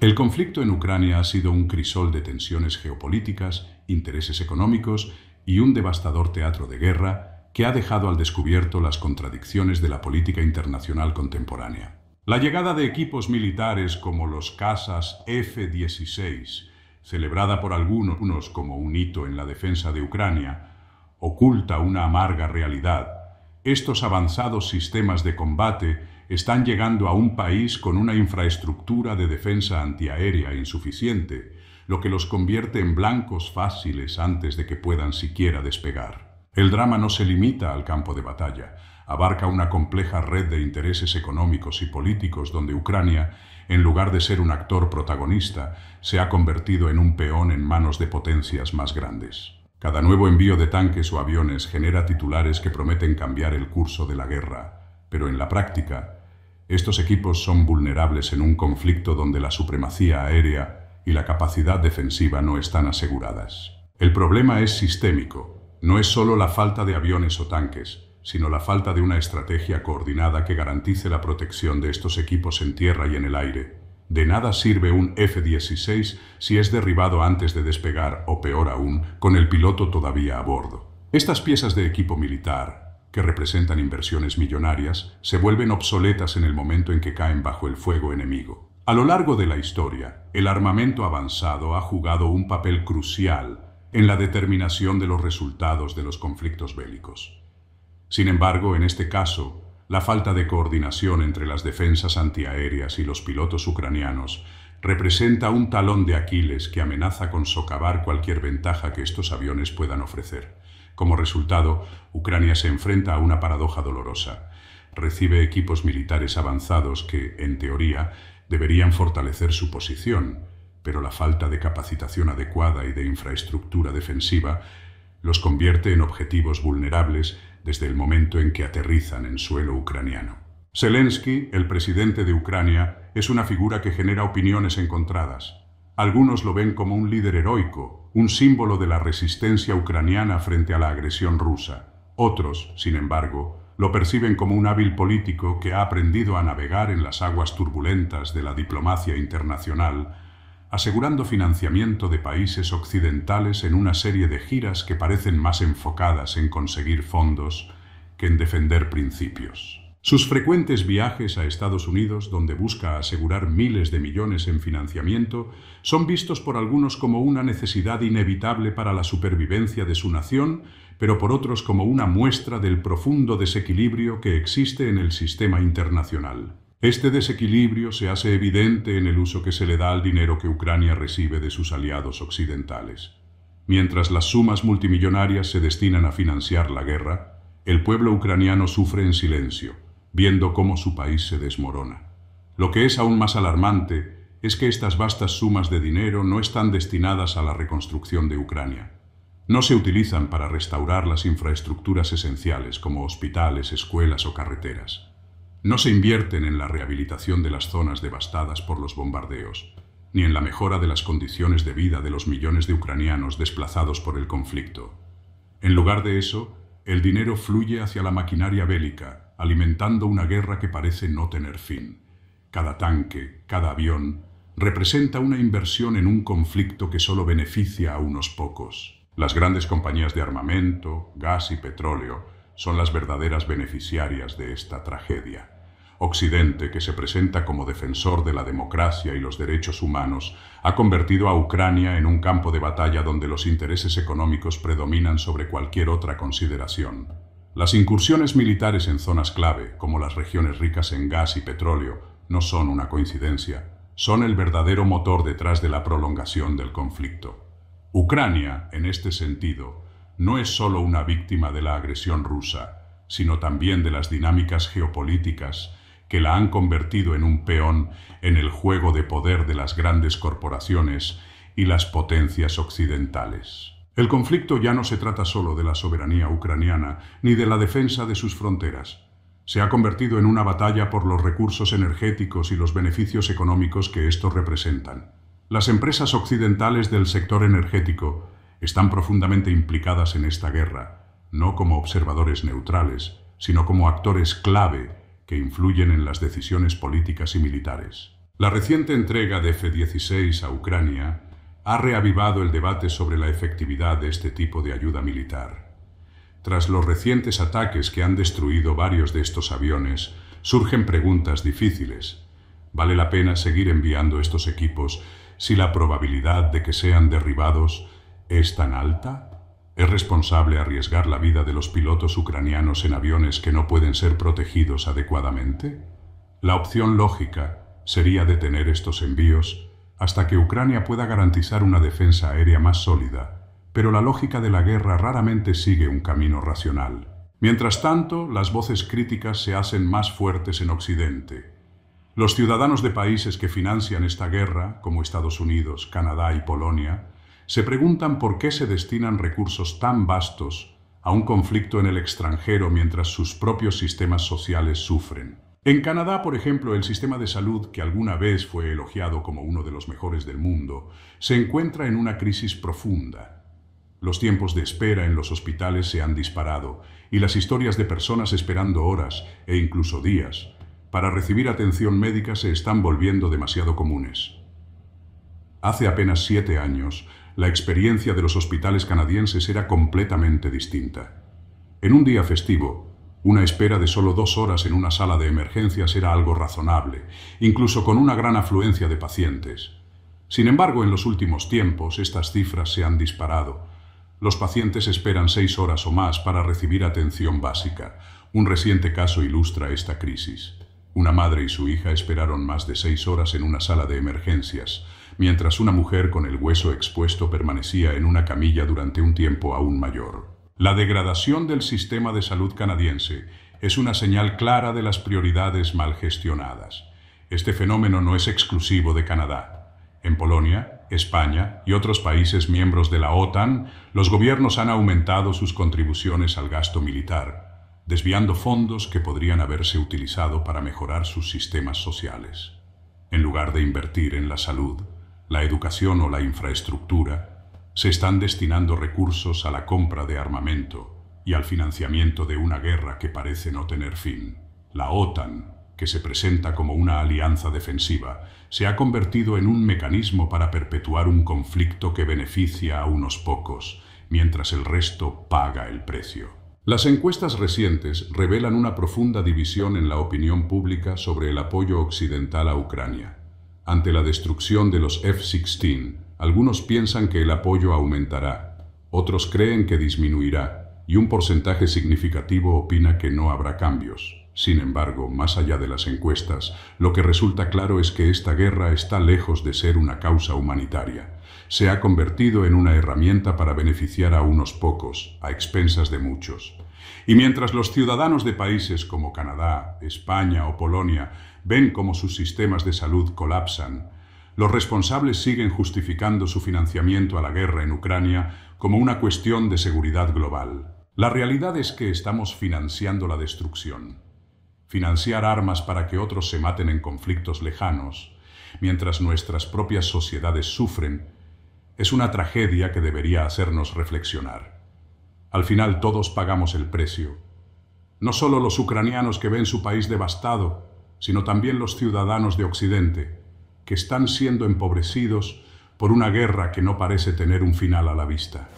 El conflicto en Ucrania ha sido un crisol de tensiones geopolíticas, intereses económicos y un devastador teatro de guerra que ha dejado al descubierto las contradicciones de la política internacional contemporánea. La llegada de equipos militares como los casas F-16, celebrada por algunos como un hito en la defensa de Ucrania, oculta una amarga realidad. Estos avanzados sistemas de combate están llegando a un país con una infraestructura de defensa antiaérea insuficiente, lo que los convierte en blancos fáciles antes de que puedan siquiera despegar. El drama no se limita al campo de batalla, abarca una compleja red de intereses económicos y políticos donde Ucrania, en lugar de ser un actor protagonista, se ha convertido en un peón en manos de potencias más grandes. Cada nuevo envío de tanques o aviones genera titulares que prometen cambiar el curso de la guerra, pero en la práctica, estos equipos son vulnerables en un conflicto donde la supremacía aérea y la capacidad defensiva no están aseguradas. El problema es sistémico. No es solo la falta de aviones o tanques, sino la falta de una estrategia coordinada que garantice la protección de estos equipos en tierra y en el aire. De nada sirve un F-16 si es derribado antes de despegar o peor aún, con el piloto todavía a bordo. Estas piezas de equipo militar, que representan inversiones millonarias, se vuelven obsoletas en el momento en que caen bajo el fuego enemigo. A lo largo de la historia, el armamento avanzado ha jugado un papel crucial en la determinación de los resultados de los conflictos bélicos. Sin embargo, en este caso, la falta de coordinación entre las defensas antiaéreas y los pilotos ucranianos representa un talón de Aquiles que amenaza con socavar cualquier ventaja que estos aviones puedan ofrecer. Como resultado, Ucrania se enfrenta a una paradoja dolorosa. Recibe equipos militares avanzados que, en teoría, deberían fortalecer su posición, pero la falta de capacitación adecuada y de infraestructura defensiva los convierte en objetivos vulnerables desde el momento en que aterrizan en suelo ucraniano. Zelensky, el presidente de Ucrania, es una figura que genera opiniones encontradas. Algunos lo ven como un líder heroico, un símbolo de la resistencia ucraniana frente a la agresión rusa. Otros, sin embargo, lo perciben como un hábil político que ha aprendido a navegar en las aguas turbulentas de la diplomacia internacional, asegurando financiamiento de países occidentales en una serie de giras que parecen más enfocadas en conseguir fondos que en defender principios. Sus frecuentes viajes a Estados Unidos, donde busca asegurar miles de millones en financiamiento, son vistos por algunos como una necesidad inevitable para la supervivencia de su nación, pero por otros como una muestra del profundo desequilibrio que existe en el sistema internacional. Este desequilibrio se hace evidente en el uso que se le da al dinero que Ucrania recibe de sus aliados occidentales. Mientras las sumas multimillonarias se destinan a financiar la guerra, el pueblo ucraniano sufre en silencio viendo cómo su país se desmorona. Lo que es aún más alarmante es que estas vastas sumas de dinero no están destinadas a la reconstrucción de Ucrania. No se utilizan para restaurar las infraestructuras esenciales como hospitales, escuelas o carreteras. No se invierten en la rehabilitación de las zonas devastadas por los bombardeos, ni en la mejora de las condiciones de vida de los millones de ucranianos desplazados por el conflicto. En lugar de eso, el dinero fluye hacia la maquinaria bélica, alimentando una guerra que parece no tener fin. Cada tanque, cada avión, representa una inversión en un conflicto que solo beneficia a unos pocos. Las grandes compañías de armamento, gas y petróleo son las verdaderas beneficiarias de esta tragedia. Occidente, que se presenta como defensor de la democracia y los derechos humanos, ha convertido a Ucrania en un campo de batalla donde los intereses económicos predominan sobre cualquier otra consideración. Las incursiones militares en zonas clave, como las regiones ricas en gas y petróleo, no son una coincidencia, son el verdadero motor detrás de la prolongación del conflicto. Ucrania, en este sentido, no es solo una víctima de la agresión rusa, sino también de las dinámicas geopolíticas que la han convertido en un peón en el juego de poder de las grandes corporaciones y las potencias occidentales. El conflicto ya no se trata solo de la soberanía ucraniana ni de la defensa de sus fronteras. Se ha convertido en una batalla por los recursos energéticos y los beneficios económicos que estos representan. Las empresas occidentales del sector energético están profundamente implicadas en esta guerra, no como observadores neutrales, sino como actores clave que influyen en las decisiones políticas y militares. La reciente entrega de F-16 a Ucrania ha reavivado el debate sobre la efectividad de este tipo de ayuda militar. Tras los recientes ataques que han destruido varios de estos aviones, surgen preguntas difíciles. ¿Vale la pena seguir enviando estos equipos si la probabilidad de que sean derribados es tan alta? ¿Es responsable arriesgar la vida de los pilotos ucranianos en aviones que no pueden ser protegidos adecuadamente? La opción lógica sería detener estos envíos hasta que Ucrania pueda garantizar una defensa aérea más sólida, pero la lógica de la guerra raramente sigue un camino racional. Mientras tanto, las voces críticas se hacen más fuertes en Occidente. Los ciudadanos de países que financian esta guerra, como Estados Unidos, Canadá y Polonia, se preguntan por qué se destinan recursos tan vastos a un conflicto en el extranjero mientras sus propios sistemas sociales sufren. En Canadá, por ejemplo, el sistema de salud, que alguna vez fue elogiado como uno de los mejores del mundo, se encuentra en una crisis profunda. Los tiempos de espera en los hospitales se han disparado y las historias de personas esperando horas e incluso días para recibir atención médica se están volviendo demasiado comunes. Hace apenas siete años, la experiencia de los hospitales canadienses era completamente distinta. En un día festivo, una espera de solo dos horas en una sala de emergencias era algo razonable, incluso con una gran afluencia de pacientes. Sin embargo, en los últimos tiempos estas cifras se han disparado. Los pacientes esperan seis horas o más para recibir atención básica. Un reciente caso ilustra esta crisis. Una madre y su hija esperaron más de seis horas en una sala de emergencias, mientras una mujer con el hueso expuesto permanecía en una camilla durante un tiempo aún mayor. La degradación del sistema de salud canadiense es una señal clara de las prioridades mal gestionadas. Este fenómeno no es exclusivo de Canadá. En Polonia, España y otros países miembros de la OTAN, los gobiernos han aumentado sus contribuciones al gasto militar, desviando fondos que podrían haberse utilizado para mejorar sus sistemas sociales. En lugar de invertir en la salud, la educación o la infraestructura, se están destinando recursos a la compra de armamento y al financiamiento de una guerra que parece no tener fin. La OTAN, que se presenta como una alianza defensiva, se ha convertido en un mecanismo para perpetuar un conflicto que beneficia a unos pocos, mientras el resto paga el precio. Las encuestas recientes revelan una profunda división en la opinión pública sobre el apoyo occidental a Ucrania. Ante la destrucción de los F-16, algunos piensan que el apoyo aumentará, otros creen que disminuirá, y un porcentaje significativo opina que no habrá cambios. Sin embargo, más allá de las encuestas, lo que resulta claro es que esta guerra está lejos de ser una causa humanitaria. Se ha convertido en una herramienta para beneficiar a unos pocos, a expensas de muchos. Y mientras los ciudadanos de países como Canadá, España o Polonia ven cómo sus sistemas de salud colapsan, los responsables siguen justificando su financiamiento a la guerra en Ucrania como una cuestión de seguridad global. La realidad es que estamos financiando la destrucción. Financiar armas para que otros se maten en conflictos lejanos, mientras nuestras propias sociedades sufren, es una tragedia que debería hacernos reflexionar. Al final todos pagamos el precio. No solo los ucranianos que ven su país devastado, sino también los ciudadanos de Occidente, que están siendo empobrecidos por una guerra que no parece tener un final a la vista.